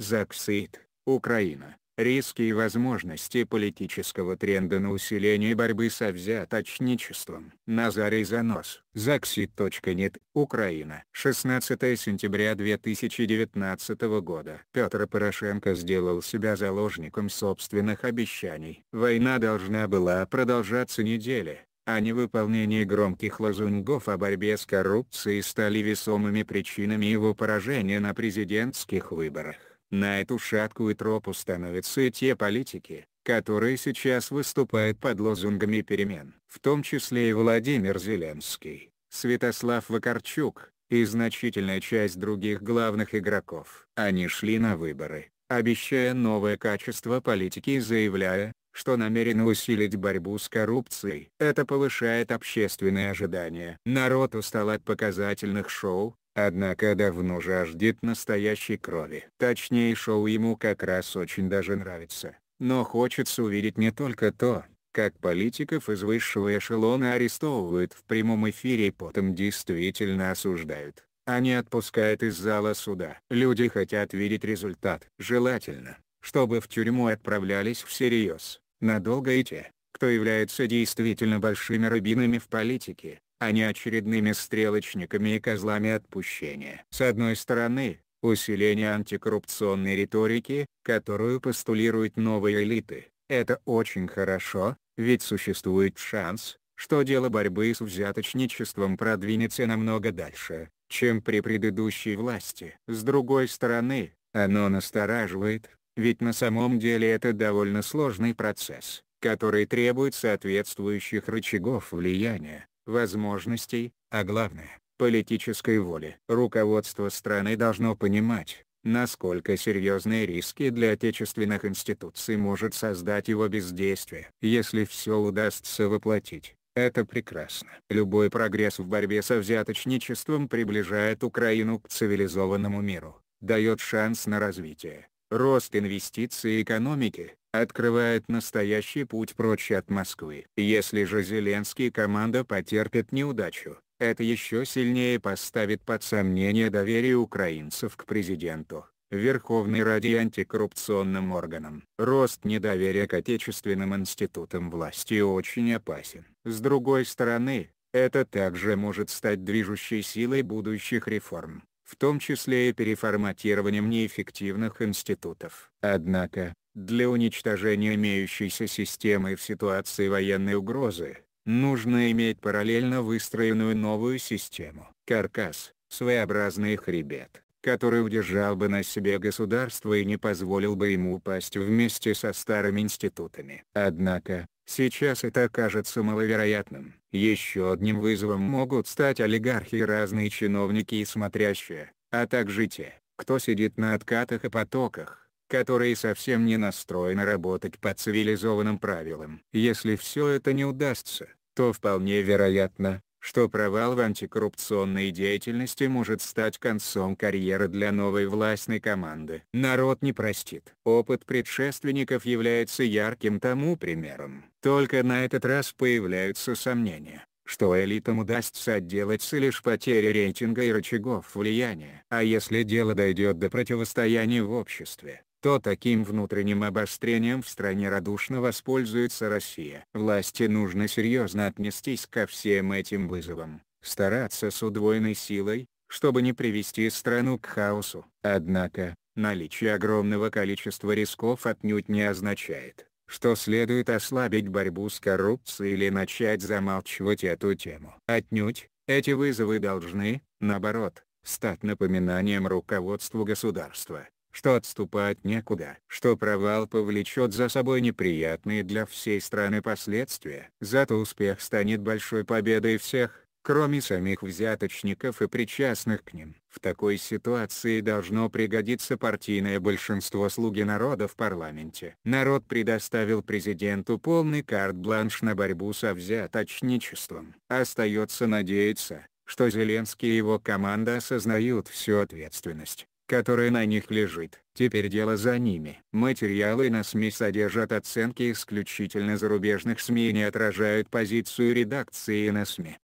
Заксит, Украина. Риски и возможности политического тренда на усиление борьбы со взяточничеством. Назарий Занос. Заксит.нет, Украина. 16 сентября 2019 года. Петр Порошенко сделал себя заложником собственных обещаний. Война должна была продолжаться недели, а невыполнение громких лозунгов о борьбе с коррупцией стали весомыми причинами его поражения на президентских выборах. На эту шаткую тропу становятся и те политики, которые сейчас выступают под лозунгами перемен, в том числе и Владимир Зеленский, Святослав Вакарчук, и значительная часть других главных игроков. Они шли на выборы, обещая новое качество политики и заявляя, что намерены усилить борьбу с коррупцией. Это повышает общественные ожидания. Народ устал от показательных шоу, Однако давно жаждет настоящей крови. Точнее шоу ему как раз очень даже нравится. Но хочется увидеть не только то, как политиков из высшего эшелона арестовывают в прямом эфире и потом действительно осуждают, а не отпускают из зала суда. Люди хотят видеть результат. Желательно, чтобы в тюрьму отправлялись всерьез, надолго и те, кто является действительно большими рубинами в политике, а не очередными стрелочниками и козлами отпущения. С одной стороны, усиление антикоррупционной риторики, которую постулируют новые элиты, это очень хорошо, ведь существует шанс, что дело борьбы с взяточничеством продвинется намного дальше, чем при предыдущей власти. С другой стороны, оно настораживает, ведь на самом деле это довольно сложный процесс, который требует соответствующих рычагов влияния возможностей, а главное, политической воли. Руководство страны должно понимать, насколько серьезные риски для отечественных институций может создать его бездействие. Если все удастся воплотить, это прекрасно. Любой прогресс в борьбе со взяточничеством приближает Украину к цивилизованному миру, дает шанс на развитие, рост инвестиций и экономики, открывает настоящий путь прочь от Москвы. Если же Зеленский команда потерпит неудачу, это еще сильнее поставит под сомнение доверие украинцев к президенту, Верховной Раде и антикоррупционным органам. Рост недоверия к отечественным институтам власти очень опасен. С другой стороны, это также может стать движущей силой будущих реформ в том числе и переформатированием неэффективных институтов. Однако, для уничтожения имеющейся системы в ситуации военной угрозы, нужно иметь параллельно выстроенную новую систему. Каркас, своеобразный хребет, который удержал бы на себе государство и не позволил бы ему упасть вместе со старыми институтами. Однако, Сейчас это кажется маловероятным. Еще одним вызовом могут стать олигархи и разные чиновники и смотрящие, а также те, кто сидит на откатах и потоках, которые совсем не настроены работать по цивилизованным правилам. Если все это не удастся, то вполне вероятно, что провал в антикоррупционной деятельности может стать концом карьеры для новой властной команды. Народ не простит. Опыт предшественников является ярким тому примером. Только на этот раз появляются сомнения что элитам удастся отделаться лишь потерей рейтинга и рычагов влияния. А если дело дойдет до противостояния в обществе, то таким внутренним обострением в стране радушно воспользуется Россия. Власти нужно серьезно отнестись ко всем этим вызовам, стараться с удвоенной силой, чтобы не привести страну к хаосу. Однако, наличие огромного количества рисков отнюдь не означает, что следует ослабить борьбу с коррупцией или начать замалчивать эту тему. Отнюдь, эти вызовы должны, наоборот, стать напоминанием руководству государства, что отступать некуда, что провал повлечет за собой неприятные для всей страны последствия. Зато успех станет большой победой всех, кроме самих взяточников и причастных к ним. В такой ситуации должно пригодиться партийное большинство слуги народа в парламенте. Народ предоставил президенту полный карт-бланш на борьбу со взяточничеством. Остается надеяться, что Зеленский и его команда осознают всю ответственность, который на них лежит. Теперь дело за ними. Материалы на СМИ содержат оценки исключительно зарубежных СМИ и не отражают позицию редакции на СМИ.